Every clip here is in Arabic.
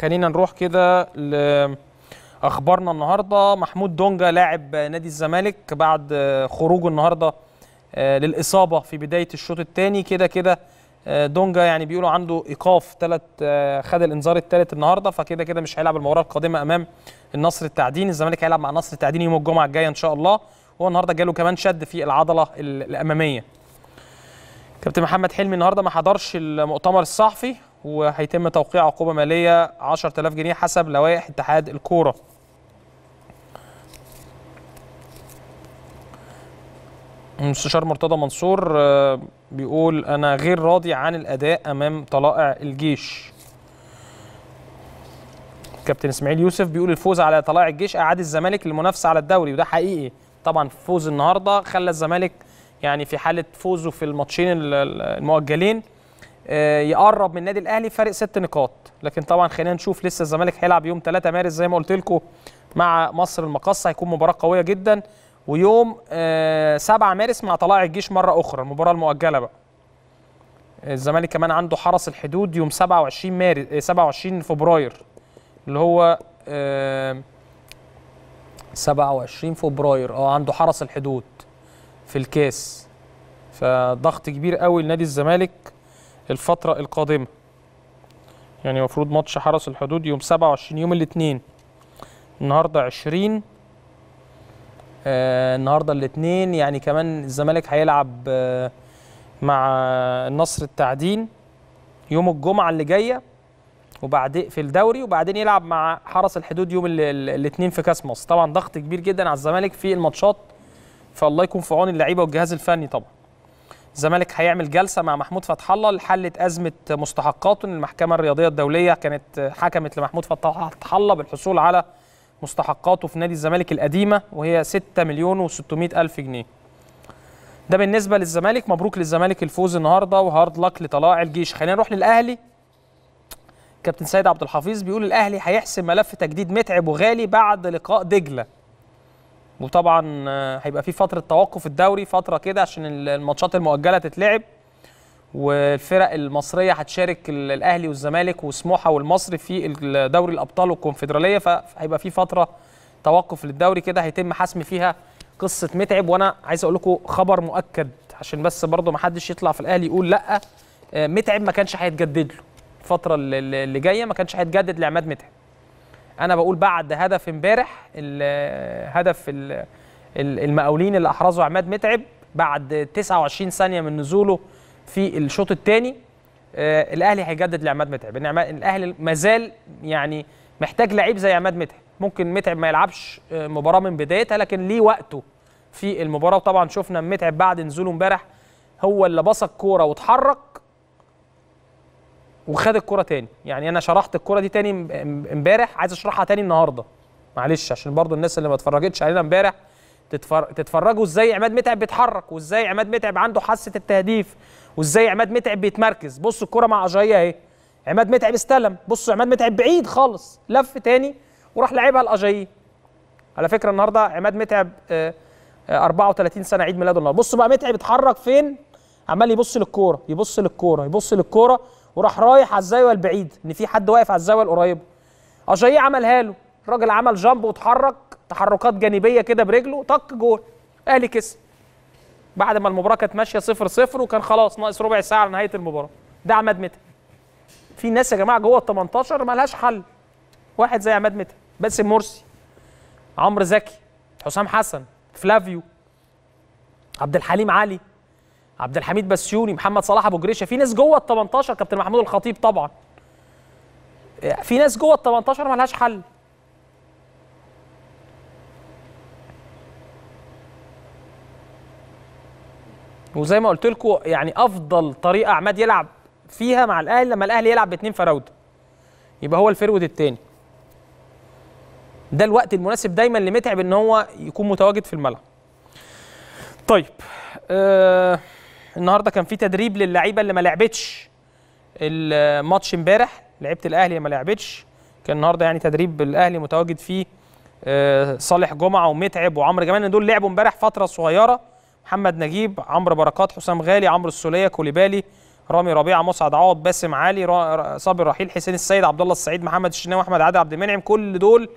خلينا نروح كده لاخبارنا النهارده محمود دونجا لاعب نادي الزمالك بعد خروجه النهارده آه، للاصابه في بدايه الشوط الثاني كده كده آه، دونجا يعني بيقولوا عنده ايقاف ثلاث آه، خد الانذار الثالث النهارده فكده كده مش هيلعب المباراه القادمه امام النصر التعدين الزمالك هيلعب مع النصر التعدين يوم الجمعه الجايه ان شاء الله هو النهارده جاله كمان شد في العضله الاماميه كابتن محمد حلمي النهارده ما حضرش المؤتمر الصحفي وهيتم توقيع عقوبه ماليه 10000 جنيه حسب لوائح اتحاد الكوره المستشار مرتضى منصور آه، بيقول انا غير راضي عن الاداء امام طلائع الجيش كابتن اسماعيل يوسف بيقول الفوز على طلائع الجيش اعاد الزمالك للمنافسه على الدوري وده حقيقي طبعا فوز النهارده خلى الزمالك يعني في حاله فوزه في الماتشين المؤجلين آه، يقرب من النادي الاهلي فارق ست نقاط لكن طبعا خلينا نشوف لسه الزمالك هيلعب يوم 3 مارس زي ما قلت لكم مع مصر المقاصه هيكون مباراه قويه جدا ويوم 7 آه، مارس مع طلائع الجيش مره اخرى المباراه المؤجله بقى الزمالك كمان عنده حرس الحدود يوم 27 مارس 27 آه، فبراير اللي هو 27 فبراير اه عنده حرس الحدود في الكاس فضغط كبير قوي لنادي الزمالك الفترة القادمة يعني المفروض ماتش حرس الحدود يوم 27 يوم الاثنين النهارده 20 آه النهارده الاثنين يعني كمان الزمالك هيلعب آه مع النصر التعدين يوم الجمعة اللي جاية وبعدين في الدوري وبعدين يلعب مع حرس الحدود يوم الاثنين في كاس مصر طبعا ضغط كبير جدا على الزمالك في الماتشات فالله يكون في عون اللعيبه والجهاز الفني طبعا الزمالك هيعمل جلسه مع محمود فتح الله لحل ازمه مستحقاته ان المحكمه الرياضيه الدوليه كانت حكمت لمحمود فتح الله بالحصول على مستحقاته في نادي الزمالك القديمه وهي 6 مليون و600 الف جنيه ده بالنسبه للزمالك مبروك للزمالك الفوز النهارده وهارد لك لطلائع الجيش خلينا نروح للاهلي كابتن سيد عبد الحفيظ بيقول الاهلي هيحسم ملف تجديد متعب وغالي بعد لقاء دجله وطبعا آه، هيبقى في فتره توقف الدوري فتره كده عشان الماتشات المؤجله تتلعب والفرق المصريه هتشارك الاهلي والزمالك وسموحه والمصري في دوري الابطال والكونفدراليه فهيبقى في فتره توقف للدوري كده هيتم حسم فيها قصه متعب وانا عايز اقول لكم خبر مؤكد عشان بس برضه ما حدش يطلع في الاهلي يقول لا آه، متعب ما كانش هيتجدد له الفتره اللي جايه ما كانش هيتجدد لعماد متعب انا بقول بعد هدف امبارح هدف المقاولين اللي احرزه عماد متعب بعد 29 ثانيه من نزوله في الشوط الثاني آه، الاهلي هيجدد لعماد متعب ان الاهلي مازال يعني محتاج لعيب زي عماد متعب ممكن متعب ما يلعبش آه، مباراه من بدايتها لكن ليه وقته في المباراه وطبعا شفنا متعب بعد نزوله امبارح هو اللي بص الكوره واتحرك وخد الكرة تاني يعني انا شرحت الكرة دي تاني امبارح عايز اشرحها تاني النهارده معلش عشان برضو الناس اللي ما اتفرجتش علينا امبارح تتفرجوا ازاي عماد متعب بيتحرك وازاي عماد متعب عنده حاسه التهديف وازاي عماد متعب بيتمركز بصوا الكرة مع اجايه اهي عماد متعب استلم بصوا عماد متعب بعيد خالص لف تاني وراح لعبها لاجايه على فكره النهارده عماد متعب آه 34 آه، سنه عيد ميلاده النهارده بصوا بقى متعب اتحرك فين عمال يبص للكوره يبص للكوره يبص للكوره وراح رايح على الزاويه البعيد ان في حد واقف على الزاويه القريبه اشاييه عملها له الراجل عمل جامب واتحرك تحركات جانبيه كده برجله طق جول الاهلي كسب بعد ما المباراه كانت ماشيه 0 0 وكان خلاص ناقص ربع ساعه لنهايه المباراه ده عماد متعب في ناس يا جماعه جوه ال 18 مالهاش حل واحد زي عماد متعب باسم مرسي عمرو زكي حسام حسن فلافيو عبد الحليم علي عبد الحميد بسيوني محمد صلاح ابو جريشه في ناس جوه ال 18 كابتن محمود الخطيب طبعا في ناس جوه ال 18 مالهاش حل وزي ما قلت لكم يعني افضل طريقه عماد يلعب فيها مع الاهلي لما الاهلي يلعب باثنين فراوده يبقى هو الفرود الثاني ده الوقت المناسب دايما لمتعب ان هو يكون متواجد في الملعب طيب أه النهارده كان في تدريب للعيبه اللي ما لعبتش الماتش امبارح لعيبه الاهلي ما لعبتش كان النهارده يعني تدريب الاهلي متواجد فيه آه، صالح جمعه ومتعب وعمرو جمال دول لعبوا امبارح فتره صغيره محمد نجيب عمرو بركات حسام غالي عمرو السوليه كوليبالي رامي ربيعه مصعد عوض باسم علي صابر رحيل حسين السيد عبد الله السعيد محمد الشناوي احمد عادل عبد المنعم كل دول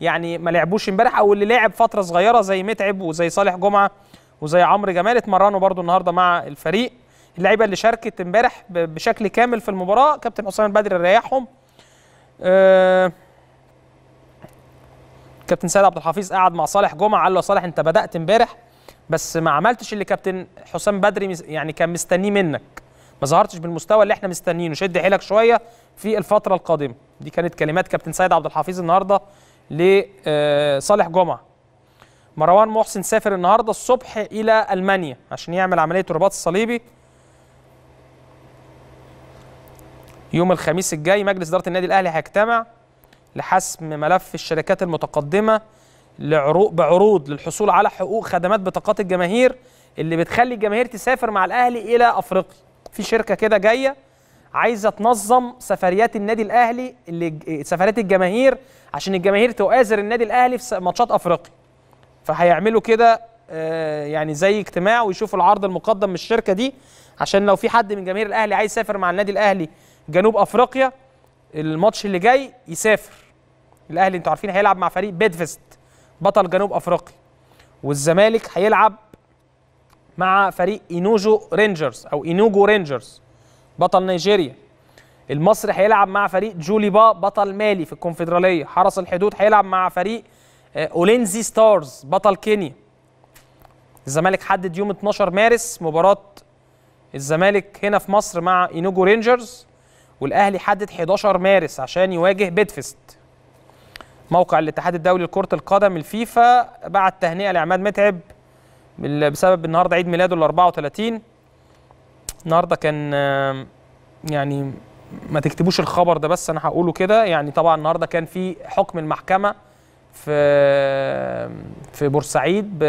يعني ما لعبوش امبارح او اللي لعب فتره صغيره زي متعب وزي صالح جمعه وزي عمرو جمال اتمرنوا برده النهارده مع الفريق اللعيبه اللي شاركت امبارح بشكل كامل في المباراه كابتن حسام البدري ريحهم أه كابتن سيد عبد الحفيظ قعد مع صالح جمعه قال له صالح انت بدات امبارح بس ما عملتش اللي كابتن حسام بدري يعني كان مستنيه منك ما ظهرتش بالمستوى اللي احنا مستنيينه شد حيلك شويه في الفتره القادمه دي كانت كلمات كابتن سيد عبد الحفيظ النهارده لصالح آه، جمعه مروان محسن سافر النهارده الصبح الى المانيا عشان يعمل عمليه الرباط الصليبي يوم الخميس الجاي مجلس اداره النادي الاهلي هيجتمع لحسم ملف الشركات المتقدمه لعروق بعروض للحصول على حقوق خدمات بطاقات الجماهير اللي بتخلي الجماهير تسافر مع الاهلي الى افريقيا في شركه كده جايه عايزه تنظم سفريات النادي الاهلي اللي سفريات الجماهير عشان الجماهير تؤازر النادي الاهلي في ماتشات افريقيا فهيعملوا كده آه، يعني زي اجتماع ويشوفوا العرض المقدم من الشركه دي عشان لو في حد من جماهير الاهلي عايز يسافر مع النادي الاهلي جنوب افريقيا الماتش اللي جاي يسافر الاهلي انتوا عارفين هيلعب مع فريق بيدفست بطل جنوب افريقيا والزمالك هيلعب مع فريق اينوجو رينجرز او اينوجو رينجرز بطل نيجيريا المصري هيلعب مع فريق جوليبا بطل مالي في الكونفدراليه حرس الحدود هيلعب مع فريق آه، اولينزي ستارز بطل كينيا الزمالك حدد يوم 12 مارس مباراه الزمالك هنا في مصر مع اينوجو رينجرز والاهلي حدد 11 مارس عشان يواجه بيتفست موقع الاتحاد الدولي لكره القدم الفيفا بعت تهنئه لعماد متعب بسبب النهارده عيد ميلاده ال 34 النهارده كان يعني ما تكتبوش الخبر ده بس انا هقوله كده يعني طبعا النهارده كان في حكم المحكمه في في بورسعيد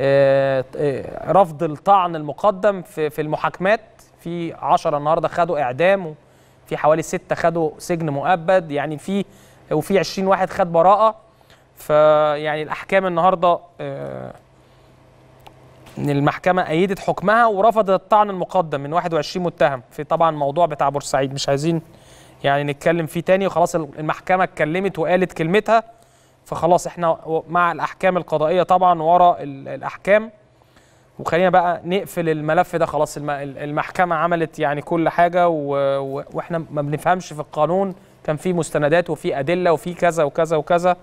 آه، آه، رفض الطعن المقدم في في المحاكمات في 10 النهارده خدوا اعدام وفي حوالي 6 خدوا سجن مؤبد يعني في وفي 20 واحد خد براءه فيعني الاحكام النهارده آه، المحكمه ايدت حكمها ورفضت الطعن المقدم من 21 متهم في طبعا موضوع بتاع بورسعيد مش عايزين يعني نتكلم فيه تاني وخلاص المحكمه اتكلمت وقالت كلمتها فخلاص احنا مع الاحكام القضائيه طبعا ورا الاحكام وخلينا بقى نقفل الملف ده خلاص المحكمه عملت يعني كل حاجه واحنا ما بنفهمش في القانون كان في مستندات وفي ادله وفي كذا وكذا وكذا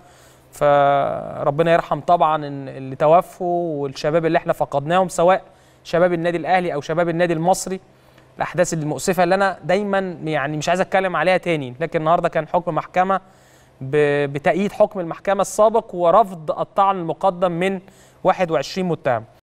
فربنا يرحم طبعا اللي توفوا والشباب اللي احنا فقدناهم سواء شباب النادي الاهلي او شباب النادي المصري الاحداث المؤسفه اللي انا دايما يعني مش عايز اتكلم عليها تاني لكن النهارده كان حكم محكمه بتأييد حكم المحكمة السابق ورفض الطعن المقدم من 21 متهم